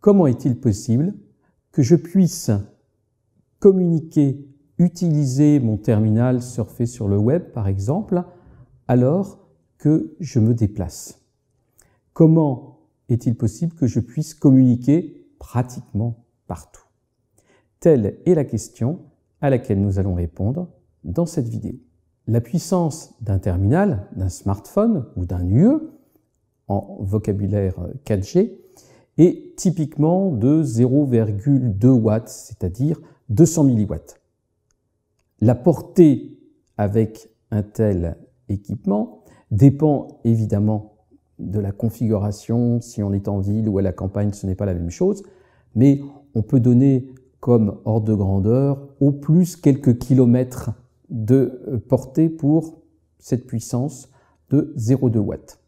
comment est-il possible que je puisse communiquer, utiliser mon terminal, surfer sur le web par exemple, alors que je me déplace Comment est-il possible que je puisse communiquer pratiquement partout Telle est la question à laquelle nous allons répondre dans cette vidéo. La puissance d'un terminal, d'un smartphone ou d'un UE, en vocabulaire 4G, est typiquement de 0,2 watts, c'est-à-dire 200 milliwatts. La portée avec un tel équipement dépend évidemment de la configuration, si on est en ville ou à la campagne, ce n'est pas la même chose, mais on peut donner comme ordre de grandeur au plus quelques kilomètres de euh, portée pour cette puissance de 0,2 watts.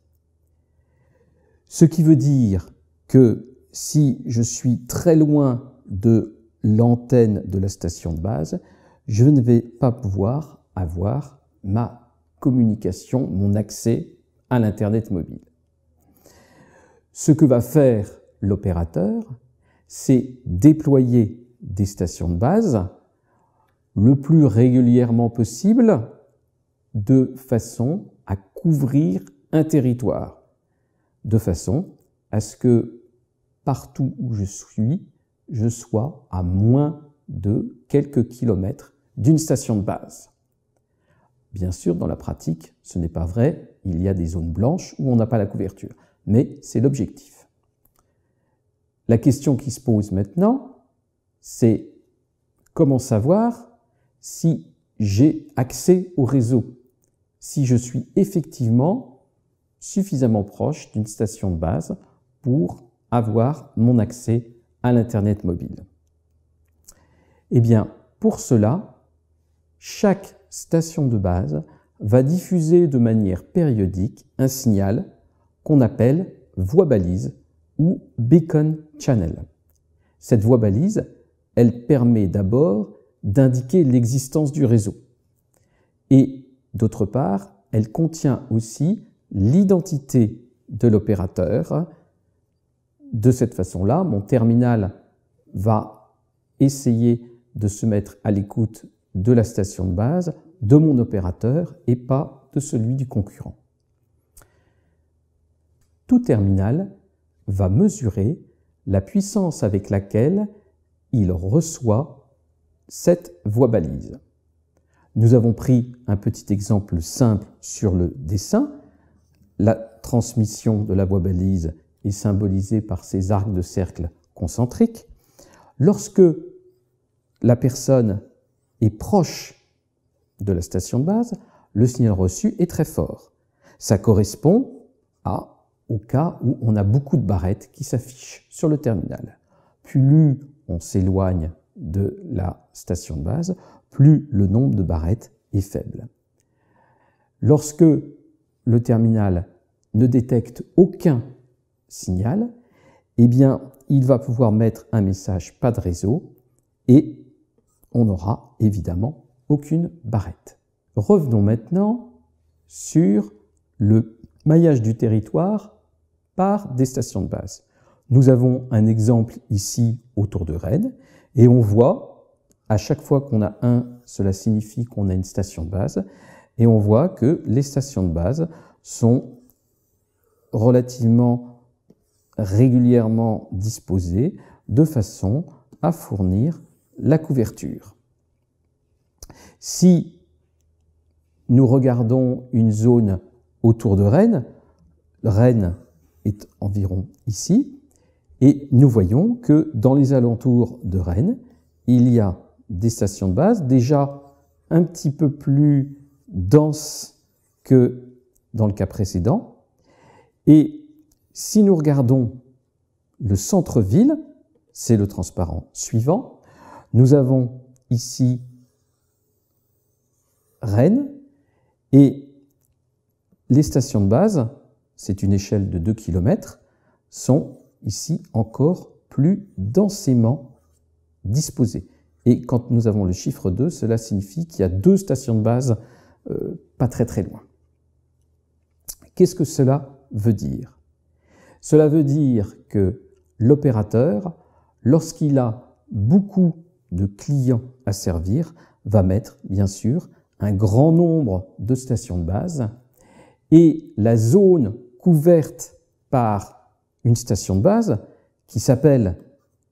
Ce qui veut dire que si je suis très loin de l'antenne de la station de base, je ne vais pas pouvoir avoir ma communication, mon accès à l'Internet mobile. Ce que va faire l'opérateur, c'est déployer des stations de base le plus régulièrement possible de façon à couvrir un territoire, de façon à ce que partout où je suis, je sois à moins de quelques kilomètres d'une station de base. Bien sûr, dans la pratique, ce n'est pas vrai, il y a des zones blanches où on n'a pas la couverture, mais c'est l'objectif. La question qui se pose maintenant, c'est comment savoir si j'ai accès au réseau, si je suis effectivement suffisamment proche d'une station de base pour avoir mon accès à l'Internet mobile Eh bien, pour cela, chaque station de base va diffuser de manière périodique un signal qu'on appelle voie balise ou beacon channel. Cette voie balise, elle permet d'abord d'indiquer l'existence du réseau. Et d'autre part, elle contient aussi l'identité de l'opérateur de cette façon-là, mon terminal va essayer de se mettre à l'écoute de la station de base, de mon opérateur et pas de celui du concurrent. Tout terminal va mesurer la puissance avec laquelle il reçoit cette voie balise. Nous avons pris un petit exemple simple sur le dessin. La transmission de la voie balise est symbolisé par ces arcs de cercle concentriques, lorsque la personne est proche de la station de base, le signal reçu est très fort. Ça correspond au cas où on a beaucoup de barrettes qui s'affichent sur le terminal. Plus on s'éloigne de la station de base, plus le nombre de barrettes est faible. Lorsque le terminal ne détecte aucun signal, eh bien, il va pouvoir mettre un message pas de réseau et on n'aura évidemment aucune barrette. Revenons maintenant sur le maillage du territoire par des stations de base. Nous avons un exemple ici autour de Rennes et on voit à chaque fois qu'on a un, cela signifie qu'on a une station de base et on voit que les stations de base sont relativement régulièrement disposées de façon à fournir la couverture. Si nous regardons une zone autour de Rennes, Rennes est environ ici, et nous voyons que dans les alentours de Rennes, il y a des stations de base déjà un petit peu plus denses que dans le cas précédent, et si nous regardons le centre-ville, c'est le transparent suivant, nous avons ici Rennes et les stations de base, c'est une échelle de 2 km, sont ici encore plus densément disposées. Et quand nous avons le chiffre 2, cela signifie qu'il y a deux stations de base euh, pas très très loin. Qu'est-ce que cela veut dire cela veut dire que l'opérateur, lorsqu'il a beaucoup de clients à servir, va mettre, bien sûr, un grand nombre de stations de base et la zone couverte par une station de base qui s'appelle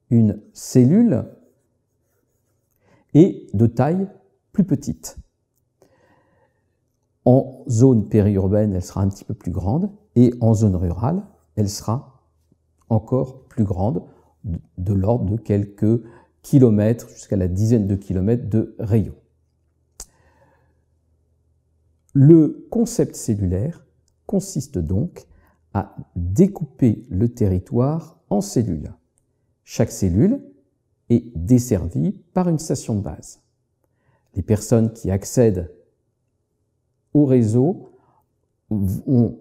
une cellule est de taille plus petite. En zone périurbaine, elle sera un petit peu plus grande et en zone rurale, elle sera encore plus grande, de, l'ordre de quelques kilomètres jusqu'à la dizaine de kilomètres de rayon. Le concept cellulaire consiste donc à découper le territoire en cellules. Chaque cellule est desservie par une station de base. Les personnes qui accèdent au réseau ont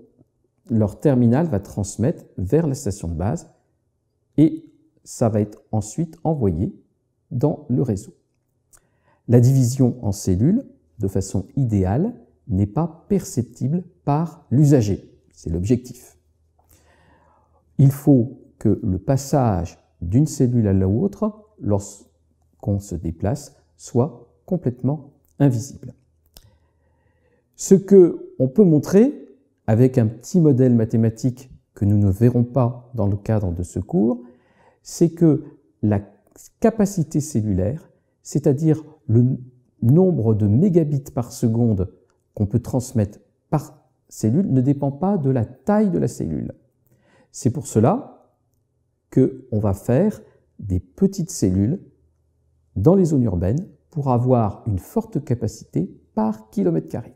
leur terminal va transmettre vers la station de base et ça va être ensuite envoyé dans le réseau. La division en cellules, de façon idéale, n'est pas perceptible par l'usager. C'est l'objectif. Il faut que le passage d'une cellule à l'autre, lorsqu'on se déplace, soit complètement invisible. Ce que on peut montrer avec un petit modèle mathématique que nous ne verrons pas dans le cadre de ce cours, c'est que la capacité cellulaire, c'est-à-dire le nombre de mégabits par seconde qu'on peut transmettre par cellule, ne dépend pas de la taille de la cellule. C'est pour cela qu'on va faire des petites cellules dans les zones urbaines pour avoir une forte capacité par kilomètre carré.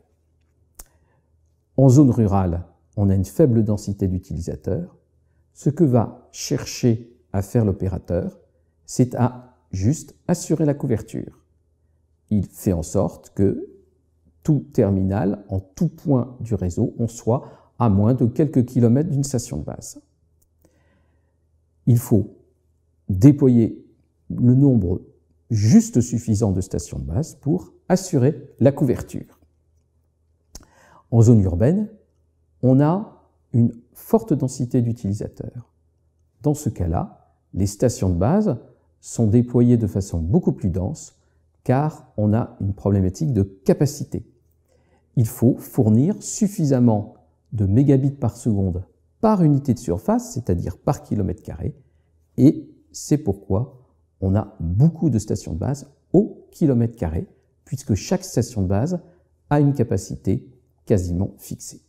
En zone rurale, on a une faible densité d'utilisateurs. Ce que va chercher à faire l'opérateur, c'est à juste assurer la couverture. Il fait en sorte que tout terminal, en tout point du réseau, on soit à moins de quelques kilomètres d'une station de base. Il faut déployer le nombre juste suffisant de stations de base pour assurer la couverture. En zone urbaine, on a une forte densité d'utilisateurs. Dans ce cas-là, les stations de base sont déployées de façon beaucoup plus dense car on a une problématique de capacité. Il faut fournir suffisamment de mégabits par seconde par unité de surface, c'est-à-dire par kilomètre carré, et c'est pourquoi on a beaucoup de stations de base au kilomètre carré, puisque chaque station de base a une capacité quasiment fixé.